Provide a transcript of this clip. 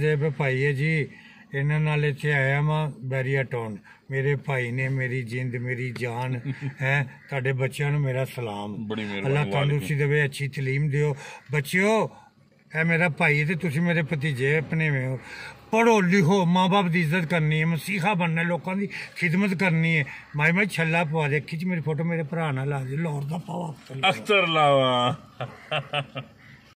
ਜੇ ਭਾਈ ਹੈ ਜੀ ਇਹਨਾਂ ਨਾਲ ਇੱਥੇ ਆਇਆ ਮੈਂ ਬੈਰੀਆ ਟਾਊਨ ਮੇਰੇ ਭਾਈ ਨੇ ਮੇਰੀ ਜਿੰਦ ਮੇਰੀ ਜਾਨ ਹੈ ਤੁਹਾਡੇ ਬੱਚਿਆਂ ਨੂੰ ਮੇਰਾ ਸਲਾਮ ਅੱਲਾਹ ਤੁਹਾਨੂੰ ਅੱਲਾ ਤੰਦਰੁਸਤੀ ਦੇਵੇ ਅੱਛੀ تعلیم ਦਿਓ ਬੱਚਿਓ ਇਹ ਮੇਰਾ ਭਾਈ ਹੈ ਤੇ ਤੁਸੀਂ ਮੇਰੇ ਭਤੀਜੇ ਆਪਣੇ ਹੋ ਪੜੋ ਲਿਖੋ ਮਾਪੇ ਦੀ ਇੱਜ਼ਤ ਕਰਨੀ ਹੈ ਮਸੀਹਾ ਬਣਨਾ ਲੋਕਾਂ ਦੀ ਖਿਦਮਤ ਕਰਨੀ ਹੈ ਮਾਈ ਮਾਈ ਛੱਲਾ ਪਵਾ ਦੇ ਖਿੱਚ ਮੇਰੀ ਫੋਟੋ ਮੇਰੇ ਭਰਾ ਨਾਲ ਲਾ ਦੇ ਲਾਹੌਰ ਦਾ ਪਾਵਾ ਅਖਤਰ ਲਾਵਾ